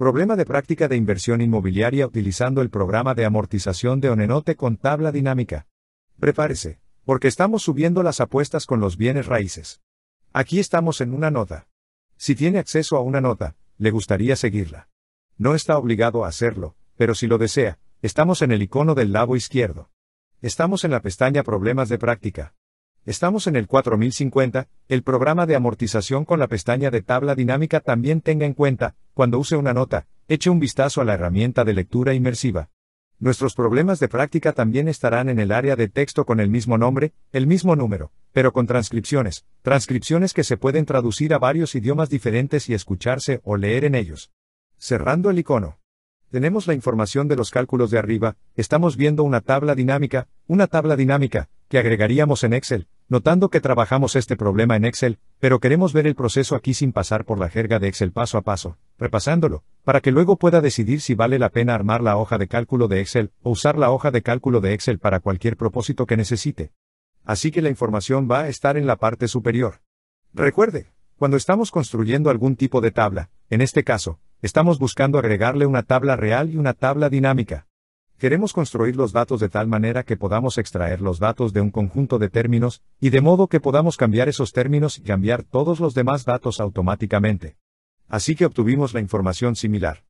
Problema de práctica de inversión inmobiliaria utilizando el programa de amortización de Onenote con tabla dinámica. Prepárese, porque estamos subiendo las apuestas con los bienes raíces. Aquí estamos en una nota. Si tiene acceso a una nota, le gustaría seguirla. No está obligado a hacerlo, pero si lo desea, estamos en el icono del lado izquierdo. Estamos en la pestaña Problemas de práctica. Estamos en el 4050, el programa de amortización con la pestaña de tabla dinámica también tenga en cuenta, cuando use una nota, eche un vistazo a la herramienta de lectura inmersiva. Nuestros problemas de práctica también estarán en el área de texto con el mismo nombre, el mismo número, pero con transcripciones, transcripciones que se pueden traducir a varios idiomas diferentes y escucharse o leer en ellos. Cerrando el icono. Tenemos la información de los cálculos de arriba, estamos viendo una tabla dinámica, una tabla dinámica, que agregaríamos en Excel, Notando que trabajamos este problema en Excel, pero queremos ver el proceso aquí sin pasar por la jerga de Excel paso a paso, repasándolo, para que luego pueda decidir si vale la pena armar la hoja de cálculo de Excel o usar la hoja de cálculo de Excel para cualquier propósito que necesite. Así que la información va a estar en la parte superior. Recuerde, cuando estamos construyendo algún tipo de tabla, en este caso, estamos buscando agregarle una tabla real y una tabla dinámica. Queremos construir los datos de tal manera que podamos extraer los datos de un conjunto de términos, y de modo que podamos cambiar esos términos y cambiar todos los demás datos automáticamente. Así que obtuvimos la información similar.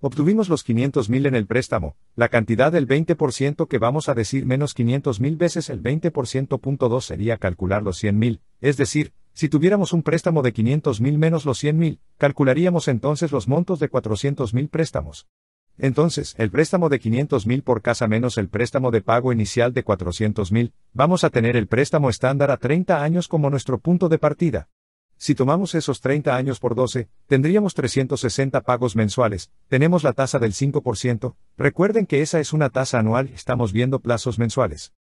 Obtuvimos los 500.000 en el préstamo, la cantidad del 20% que vamos a decir menos 500.000 veces el 20%.2 sería calcular los 100.000, es decir, si tuviéramos un préstamo de 500.000 menos los 100.000, calcularíamos entonces los montos de 400.000 préstamos. Entonces, el préstamo de 500 por casa menos el préstamo de pago inicial de 400 mil, vamos a tener el préstamo estándar a 30 años como nuestro punto de partida. Si tomamos esos 30 años por 12, tendríamos 360 pagos mensuales, tenemos la tasa del 5%, recuerden que esa es una tasa anual, estamos viendo plazos mensuales.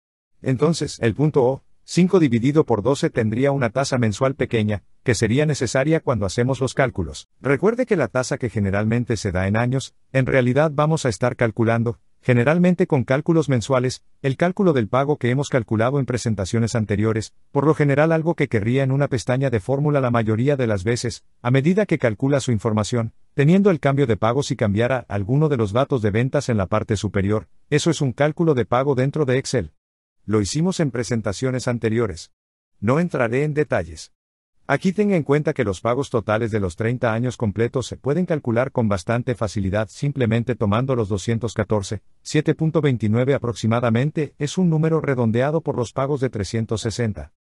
Entonces, el punto O, 5 dividido por 12 tendría una tasa mensual pequeña, que sería necesaria cuando hacemos los cálculos. Recuerde que la tasa que generalmente se da en años, en realidad vamos a estar calculando, generalmente con cálculos mensuales, el cálculo del pago que hemos calculado en presentaciones anteriores, por lo general algo que querría en una pestaña de fórmula la mayoría de las veces, a medida que calcula su información, teniendo el cambio de pago si cambiara alguno de los datos de ventas en la parte superior, eso es un cálculo de pago dentro de Excel. Lo hicimos en presentaciones anteriores. No entraré en detalles. Aquí tenga en cuenta que los pagos totales de los 30 años completos se pueden calcular con bastante facilidad simplemente tomando los 214, 7.29 aproximadamente es un número redondeado por los pagos de 360.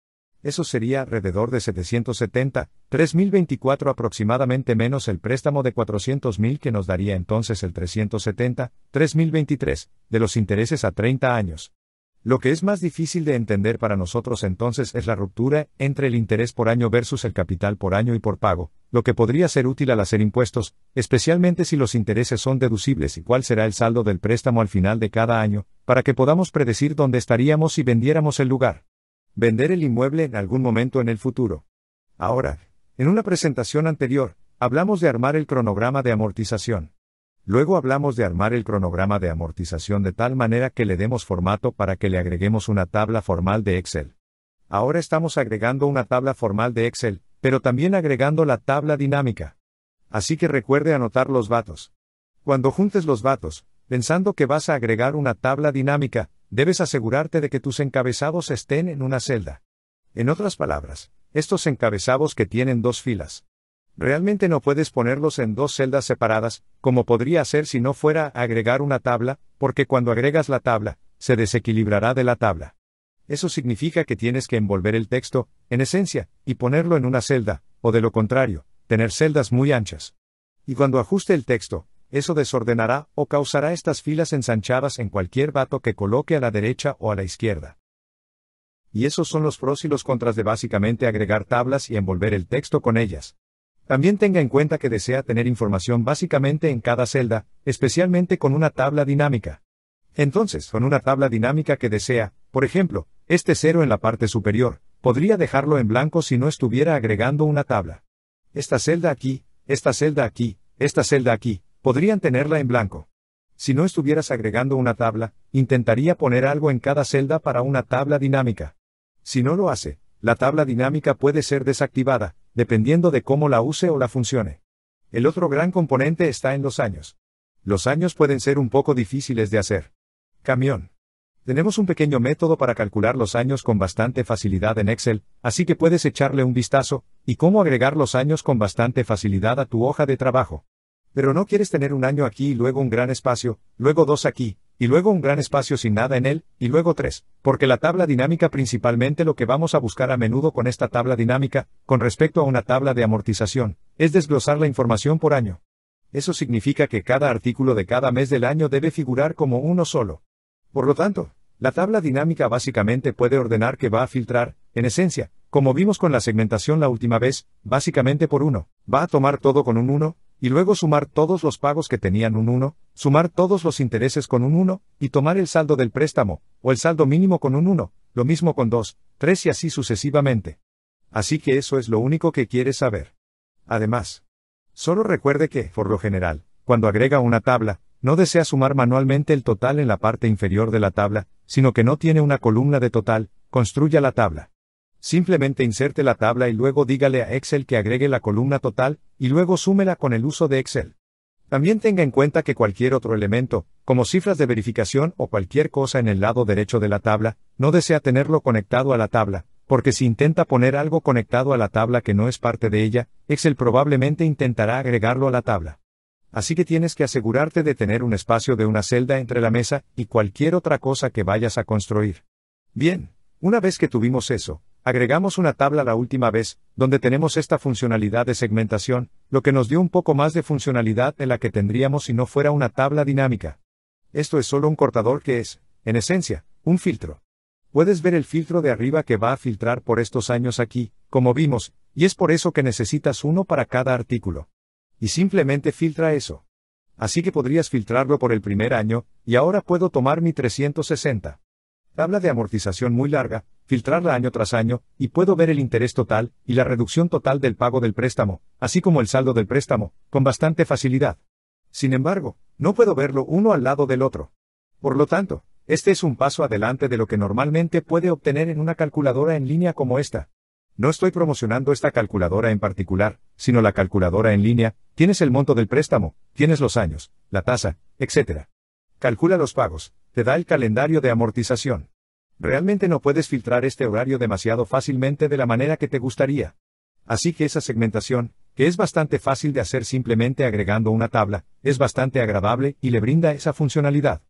Eso sería alrededor de 770, 3.024 aproximadamente menos el préstamo de 400.000 que nos daría entonces el 370, 3.023, de los intereses a 30 años. Lo que es más difícil de entender para nosotros entonces es la ruptura entre el interés por año versus el capital por año y por pago, lo que podría ser útil al hacer impuestos, especialmente si los intereses son deducibles y cuál será el saldo del préstamo al final de cada año, para que podamos predecir dónde estaríamos si vendiéramos el lugar. Vender el inmueble en algún momento en el futuro. Ahora, en una presentación anterior, hablamos de armar el cronograma de amortización. Luego hablamos de armar el cronograma de amortización de tal manera que le demos formato para que le agreguemos una tabla formal de Excel. Ahora estamos agregando una tabla formal de Excel, pero también agregando la tabla dinámica. Así que recuerde anotar los datos. Cuando juntes los datos, pensando que vas a agregar una tabla dinámica, debes asegurarte de que tus encabezados estén en una celda. En otras palabras, estos encabezados que tienen dos filas. Realmente no puedes ponerlos en dos celdas separadas, como podría hacer si no fuera a agregar una tabla, porque cuando agregas la tabla, se desequilibrará de la tabla. Eso significa que tienes que envolver el texto, en esencia, y ponerlo en una celda, o de lo contrario, tener celdas muy anchas. Y cuando ajuste el texto, eso desordenará o causará estas filas ensanchadas en cualquier vato que coloque a la derecha o a la izquierda. Y esos son los pros y los contras de básicamente agregar tablas y envolver el texto con ellas. También tenga en cuenta que desea tener información básicamente en cada celda, especialmente con una tabla dinámica. Entonces, con una tabla dinámica que desea, por ejemplo, este cero en la parte superior, podría dejarlo en blanco si no estuviera agregando una tabla. Esta celda aquí, esta celda aquí, esta celda aquí, podrían tenerla en blanco. Si no estuvieras agregando una tabla, intentaría poner algo en cada celda para una tabla dinámica. Si no lo hace, la tabla dinámica puede ser desactivada, dependiendo de cómo la use o la funcione. El otro gran componente está en los años. Los años pueden ser un poco difíciles de hacer. Camión. Tenemos un pequeño método para calcular los años con bastante facilidad en Excel, así que puedes echarle un vistazo, y cómo agregar los años con bastante facilidad a tu hoja de trabajo. Pero no quieres tener un año aquí y luego un gran espacio, luego dos aquí, y luego un gran espacio sin nada en él, y luego tres, porque la tabla dinámica principalmente lo que vamos a buscar a menudo con esta tabla dinámica, con respecto a una tabla de amortización, es desglosar la información por año. Eso significa que cada artículo de cada mes del año debe figurar como uno solo. Por lo tanto, la tabla dinámica básicamente puede ordenar que va a filtrar, en esencia, como vimos con la segmentación la última vez, básicamente por uno, va a tomar todo con un 1, y luego sumar todos los pagos que tenían un 1, sumar todos los intereses con un 1, y tomar el saldo del préstamo, o el saldo mínimo con un 1, lo mismo con 2, 3 y así sucesivamente. Así que eso es lo único que quieres saber. Además, solo recuerde que, por lo general, cuando agrega una tabla, no desea sumar manualmente el total en la parte inferior de la tabla, sino que no tiene una columna de total, construya la tabla. Simplemente inserte la tabla y luego dígale a Excel que agregue la columna total, y luego súmela con el uso de Excel. También tenga en cuenta que cualquier otro elemento, como cifras de verificación o cualquier cosa en el lado derecho de la tabla, no desea tenerlo conectado a la tabla, porque si intenta poner algo conectado a la tabla que no es parte de ella, Excel probablemente intentará agregarlo a la tabla. Así que tienes que asegurarte de tener un espacio de una celda entre la mesa y cualquier otra cosa que vayas a construir. Bien, una vez que tuvimos eso, Agregamos una tabla la última vez, donde tenemos esta funcionalidad de segmentación, lo que nos dio un poco más de funcionalidad de la que tendríamos si no fuera una tabla dinámica. Esto es solo un cortador que es, en esencia, un filtro. Puedes ver el filtro de arriba que va a filtrar por estos años aquí, como vimos, y es por eso que necesitas uno para cada artículo. Y simplemente filtra eso. Así que podrías filtrarlo por el primer año, y ahora puedo tomar mi 360. Tabla de amortización muy larga, filtrarla año tras año, y puedo ver el interés total, y la reducción total del pago del préstamo, así como el saldo del préstamo, con bastante facilidad. Sin embargo, no puedo verlo uno al lado del otro. Por lo tanto, este es un paso adelante de lo que normalmente puede obtener en una calculadora en línea como esta. No estoy promocionando esta calculadora en particular, sino la calculadora en línea, tienes el monto del préstamo, tienes los años, la tasa, etc. Calcula los pagos, te da el calendario de amortización. Realmente no puedes filtrar este horario demasiado fácilmente de la manera que te gustaría. Así que esa segmentación, que es bastante fácil de hacer simplemente agregando una tabla, es bastante agradable y le brinda esa funcionalidad.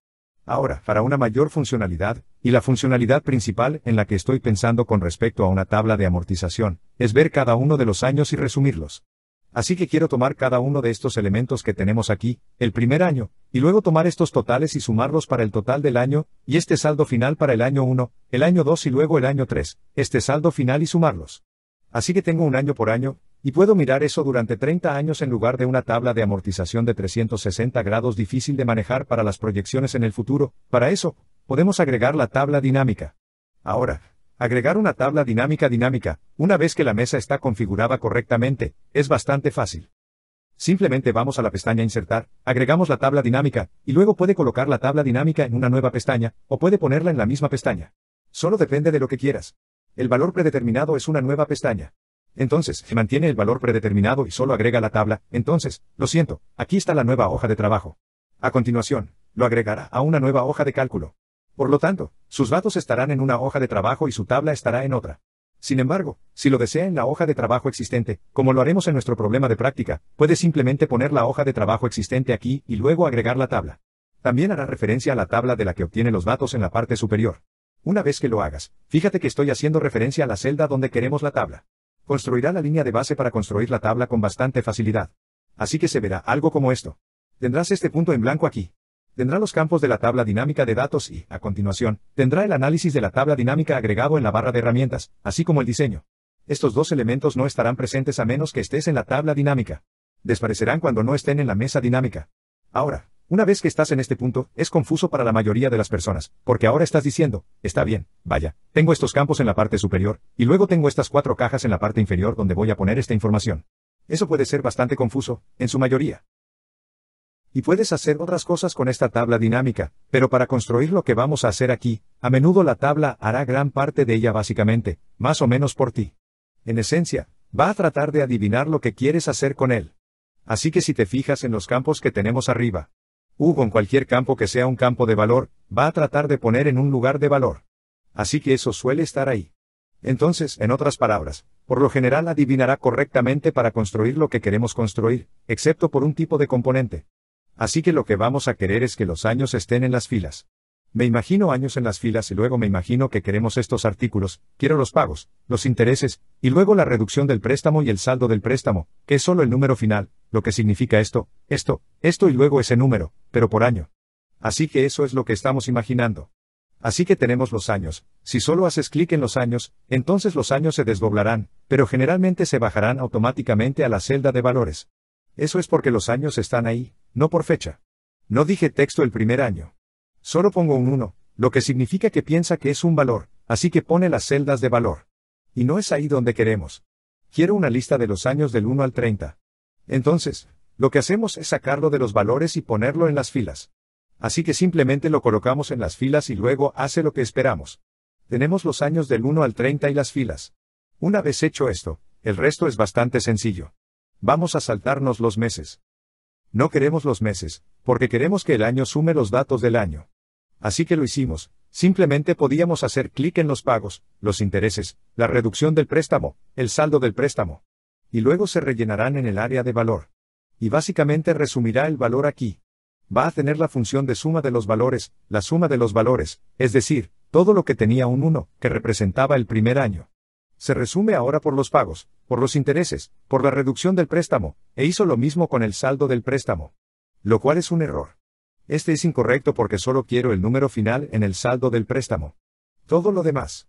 Ahora, para una mayor funcionalidad, y la funcionalidad principal en la que estoy pensando con respecto a una tabla de amortización, es ver cada uno de los años y resumirlos. Así que quiero tomar cada uno de estos elementos que tenemos aquí, el primer año, y luego tomar estos totales y sumarlos para el total del año, y este saldo final para el año 1, el año 2 y luego el año 3, este saldo final y sumarlos. Así que tengo un año por año, y puedo mirar eso durante 30 años en lugar de una tabla de amortización de 360 grados difícil de manejar para las proyecciones en el futuro, para eso, podemos agregar la tabla dinámica. Ahora, Agregar una tabla dinámica dinámica, una vez que la mesa está configurada correctamente, es bastante fácil. Simplemente vamos a la pestaña Insertar, agregamos la tabla dinámica, y luego puede colocar la tabla dinámica en una nueva pestaña, o puede ponerla en la misma pestaña. Solo depende de lo que quieras. El valor predeterminado es una nueva pestaña. Entonces, se mantiene el valor predeterminado y solo agrega la tabla, entonces, lo siento, aquí está la nueva hoja de trabajo. A continuación, lo agregará a una nueva hoja de cálculo. Por lo tanto, sus datos estarán en una hoja de trabajo y su tabla estará en otra. Sin embargo, si lo desea en la hoja de trabajo existente, como lo haremos en nuestro problema de práctica, puede simplemente poner la hoja de trabajo existente aquí y luego agregar la tabla. También hará referencia a la tabla de la que obtiene los datos en la parte superior. Una vez que lo hagas, fíjate que estoy haciendo referencia a la celda donde queremos la tabla. Construirá la línea de base para construir la tabla con bastante facilidad. Así que se verá algo como esto. Tendrás este punto en blanco aquí tendrá los campos de la tabla dinámica de datos y, a continuación, tendrá el análisis de la tabla dinámica agregado en la barra de herramientas, así como el diseño. Estos dos elementos no estarán presentes a menos que estés en la tabla dinámica. Desparecerán cuando no estén en la mesa dinámica. Ahora, una vez que estás en este punto, es confuso para la mayoría de las personas, porque ahora estás diciendo, está bien, vaya, tengo estos campos en la parte superior, y luego tengo estas cuatro cajas en la parte inferior donde voy a poner esta información. Eso puede ser bastante confuso, en su mayoría y puedes hacer otras cosas con esta tabla dinámica, pero para construir lo que vamos a hacer aquí, a menudo la tabla hará gran parte de ella básicamente, más o menos por ti. En esencia, va a tratar de adivinar lo que quieres hacer con él. Así que si te fijas en los campos que tenemos arriba, u en cualquier campo que sea un campo de valor, va a tratar de poner en un lugar de valor. Así que eso suele estar ahí. Entonces, en otras palabras, por lo general adivinará correctamente para construir lo que queremos construir, excepto por un tipo de componente. Así que lo que vamos a querer es que los años estén en las filas. Me imagino años en las filas y luego me imagino que queremos estos artículos, quiero los pagos, los intereses, y luego la reducción del préstamo y el saldo del préstamo, que es solo el número final, lo que significa esto, esto, esto y luego ese número, pero por año. Así que eso es lo que estamos imaginando. Así que tenemos los años, si solo haces clic en los años, entonces los años se desdoblarán, pero generalmente se bajarán automáticamente a la celda de valores. Eso es porque los años están ahí, no por fecha. No dije texto el primer año. Solo pongo un 1, lo que significa que piensa que es un valor, así que pone las celdas de valor. Y no es ahí donde queremos. Quiero una lista de los años del 1 al 30. Entonces, lo que hacemos es sacarlo de los valores y ponerlo en las filas. Así que simplemente lo colocamos en las filas y luego hace lo que esperamos. Tenemos los años del 1 al 30 y las filas. Una vez hecho esto, el resto es bastante sencillo. Vamos a saltarnos los meses. No queremos los meses, porque queremos que el año sume los datos del año. Así que lo hicimos, simplemente podíamos hacer clic en los pagos, los intereses, la reducción del préstamo, el saldo del préstamo. Y luego se rellenarán en el área de valor. Y básicamente resumirá el valor aquí. Va a tener la función de suma de los valores, la suma de los valores, es decir, todo lo que tenía un 1, que representaba el primer año se resume ahora por los pagos, por los intereses, por la reducción del préstamo, e hizo lo mismo con el saldo del préstamo. Lo cual es un error. Este es incorrecto porque solo quiero el número final en el saldo del préstamo. Todo lo demás.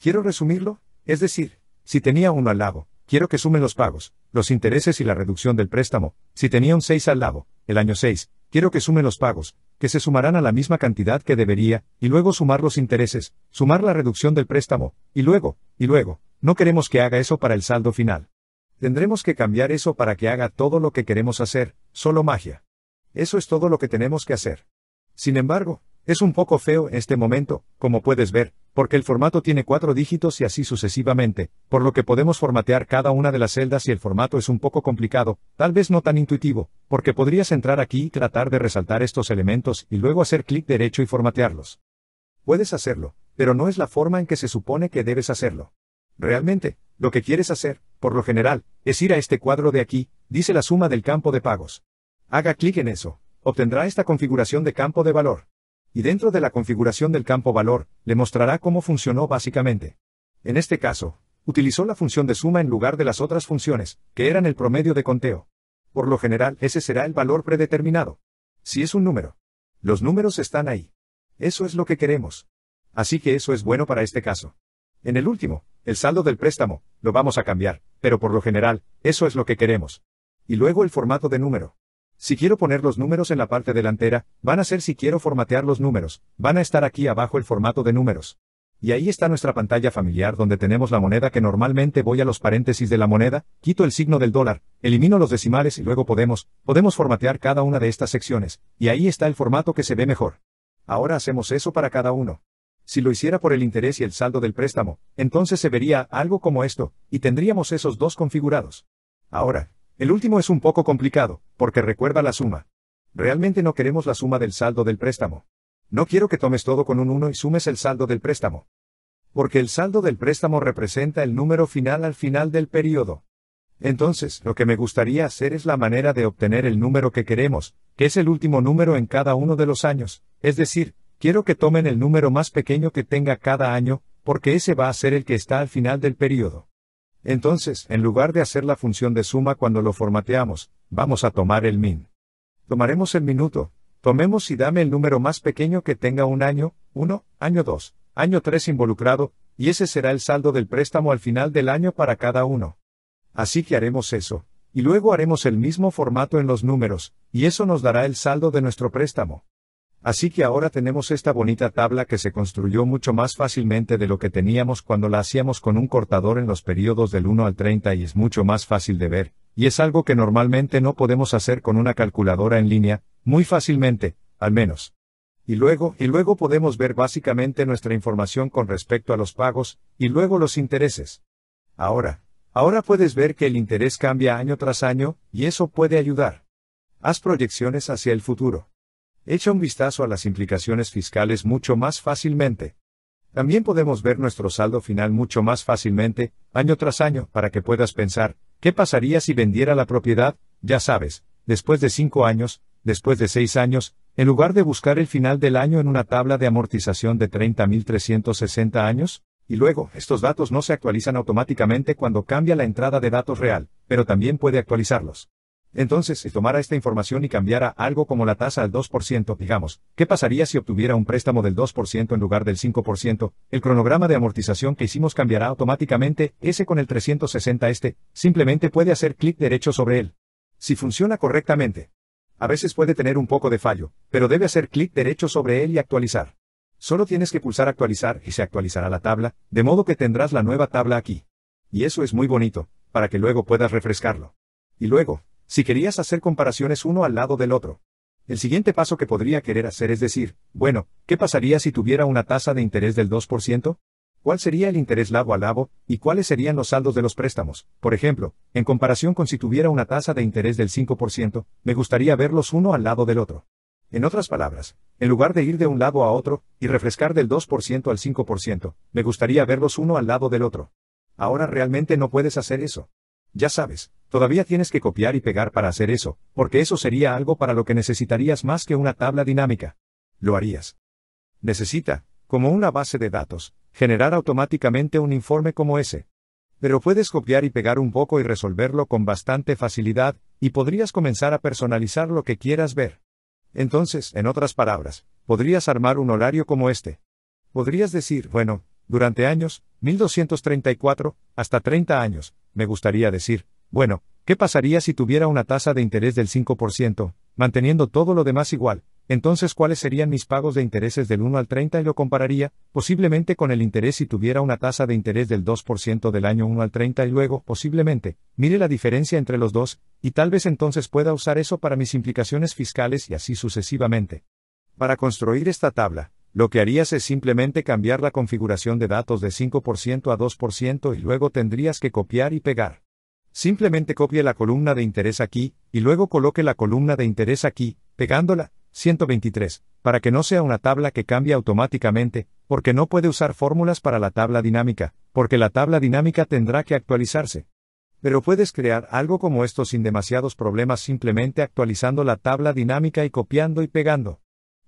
Quiero resumirlo, es decir, si tenía uno al lado, quiero que sumen los pagos, los intereses y la reducción del préstamo, si tenía un 6 al lado, el año 6, quiero que sumen los pagos, que se sumarán a la misma cantidad que debería, y luego sumar los intereses, sumar la reducción del préstamo, y luego, y luego, no queremos que haga eso para el saldo final. Tendremos que cambiar eso para que haga todo lo que queremos hacer, solo magia. Eso es todo lo que tenemos que hacer. Sin embargo, es un poco feo en este momento, como puedes ver, porque el formato tiene cuatro dígitos y así sucesivamente, por lo que podemos formatear cada una de las celdas y el formato es un poco complicado, tal vez no tan intuitivo, porque podrías entrar aquí y tratar de resaltar estos elementos y luego hacer clic derecho y formatearlos. Puedes hacerlo, pero no es la forma en que se supone que debes hacerlo. Realmente, lo que quieres hacer, por lo general, es ir a este cuadro de aquí, dice la suma del campo de pagos. Haga clic en eso. Obtendrá esta configuración de campo de valor. Y dentro de la configuración del campo valor, le mostrará cómo funcionó básicamente. En este caso, utilizó la función de suma en lugar de las otras funciones, que eran el promedio de conteo. Por lo general, ese será el valor predeterminado. Si es un número. Los números están ahí. Eso es lo que queremos. Así que eso es bueno para este caso. En el último, el saldo del préstamo, lo vamos a cambiar, pero por lo general, eso es lo que queremos. Y luego el formato de número. Si quiero poner los números en la parte delantera, van a ser si quiero formatear los números, van a estar aquí abajo el formato de números. Y ahí está nuestra pantalla familiar donde tenemos la moneda que normalmente voy a los paréntesis de la moneda, quito el signo del dólar, elimino los decimales y luego podemos, podemos formatear cada una de estas secciones, y ahí está el formato que se ve mejor. Ahora hacemos eso para cada uno. Si lo hiciera por el interés y el saldo del préstamo, entonces se vería algo como esto, y tendríamos esos dos configurados. Ahora, el último es un poco complicado, porque recuerda la suma. Realmente no queremos la suma del saldo del préstamo. No quiero que tomes todo con un 1 y sumes el saldo del préstamo. Porque el saldo del préstamo representa el número final al final del periodo. Entonces, lo que me gustaría hacer es la manera de obtener el número que queremos, que es el último número en cada uno de los años, es decir, Quiero que tomen el número más pequeño que tenga cada año, porque ese va a ser el que está al final del periodo. Entonces, en lugar de hacer la función de suma cuando lo formateamos, vamos a tomar el min. Tomaremos el minuto. Tomemos y dame el número más pequeño que tenga un año, uno, año 2, año 3 involucrado, y ese será el saldo del préstamo al final del año para cada uno. Así que haremos eso, y luego haremos el mismo formato en los números, y eso nos dará el saldo de nuestro préstamo. Así que ahora tenemos esta bonita tabla que se construyó mucho más fácilmente de lo que teníamos cuando la hacíamos con un cortador en los periodos del 1 al 30 y es mucho más fácil de ver, y es algo que normalmente no podemos hacer con una calculadora en línea, muy fácilmente, al menos. Y luego, y luego podemos ver básicamente nuestra información con respecto a los pagos, y luego los intereses. Ahora, ahora puedes ver que el interés cambia año tras año, y eso puede ayudar. Haz proyecciones hacia el futuro echa un vistazo a las implicaciones fiscales mucho más fácilmente. También podemos ver nuestro saldo final mucho más fácilmente, año tras año, para que puedas pensar, ¿qué pasaría si vendiera la propiedad? Ya sabes, después de cinco años, después de seis años, en lugar de buscar el final del año en una tabla de amortización de 30.360 años, y luego, estos datos no se actualizan automáticamente cuando cambia la entrada de datos real, pero también puede actualizarlos. Entonces, si tomara esta información y cambiara algo como la tasa al 2%, digamos, ¿qué pasaría si obtuviera un préstamo del 2% en lugar del 5%? El cronograma de amortización que hicimos cambiará automáticamente, ese con el 360 este, simplemente puede hacer clic derecho sobre él. Si funciona correctamente. A veces puede tener un poco de fallo, pero debe hacer clic derecho sobre él y actualizar. Solo tienes que pulsar actualizar y se actualizará la tabla, de modo que tendrás la nueva tabla aquí. Y eso es muy bonito, para que luego puedas refrescarlo. Y luego, si querías hacer comparaciones uno al lado del otro. El siguiente paso que podría querer hacer es decir, bueno, ¿qué pasaría si tuviera una tasa de interés del 2%? ¿Cuál sería el interés lado a lado, y cuáles serían los saldos de los préstamos? Por ejemplo, en comparación con si tuviera una tasa de interés del 5%, me gustaría verlos uno al lado del otro. En otras palabras, en lugar de ir de un lado a otro, y refrescar del 2% al 5%, me gustaría verlos uno al lado del otro. Ahora realmente no puedes hacer eso. Ya sabes, todavía tienes que copiar y pegar para hacer eso, porque eso sería algo para lo que necesitarías más que una tabla dinámica. Lo harías. Necesita, como una base de datos, generar automáticamente un informe como ese. Pero puedes copiar y pegar un poco y resolverlo con bastante facilidad, y podrías comenzar a personalizar lo que quieras ver. Entonces, en otras palabras, podrías armar un horario como este. Podrías decir, bueno, durante años, 1234, hasta 30 años, me gustaría decir, bueno, ¿qué pasaría si tuviera una tasa de interés del 5%, manteniendo todo lo demás igual? Entonces, ¿cuáles serían mis pagos de intereses del 1 al 30 y lo compararía, posiblemente con el interés si tuviera una tasa de interés del 2% del año 1 al 30 y luego, posiblemente, mire la diferencia entre los dos, y tal vez entonces pueda usar eso para mis implicaciones fiscales y así sucesivamente. Para construir esta tabla, lo que harías es simplemente cambiar la configuración de datos de 5% a 2% y luego tendrías que copiar y pegar. Simplemente copie la columna de interés aquí, y luego coloque la columna de interés aquí, pegándola, 123, para que no sea una tabla que cambie automáticamente, porque no puede usar fórmulas para la tabla dinámica, porque la tabla dinámica tendrá que actualizarse. Pero puedes crear algo como esto sin demasiados problemas simplemente actualizando la tabla dinámica y copiando y pegando.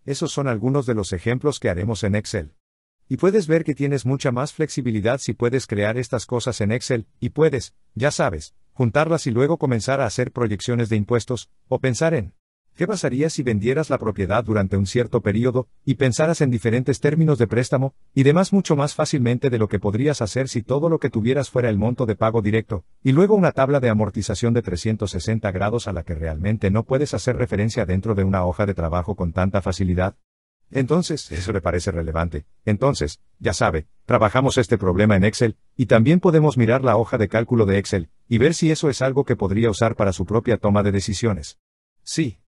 Esos son algunos de los ejemplos que haremos en Excel. Y puedes ver que tienes mucha más flexibilidad si puedes crear estas cosas en Excel, y puedes, ya sabes, juntarlas y luego comenzar a hacer proyecciones de impuestos, o pensar en ¿Qué pasaría si vendieras la propiedad durante un cierto periodo, y pensaras en diferentes términos de préstamo, y demás mucho más fácilmente de lo que podrías hacer si todo lo que tuvieras fuera el monto de pago directo, y luego una tabla de amortización de 360 grados a la que realmente no puedes hacer referencia dentro de una hoja de trabajo con tanta facilidad? Entonces, eso le parece relevante. Entonces, ya sabe, trabajamos este problema en Excel, y también podemos mirar la hoja de cálculo de Excel, y ver si eso es algo que podría usar para su propia toma de decisiones. Sí,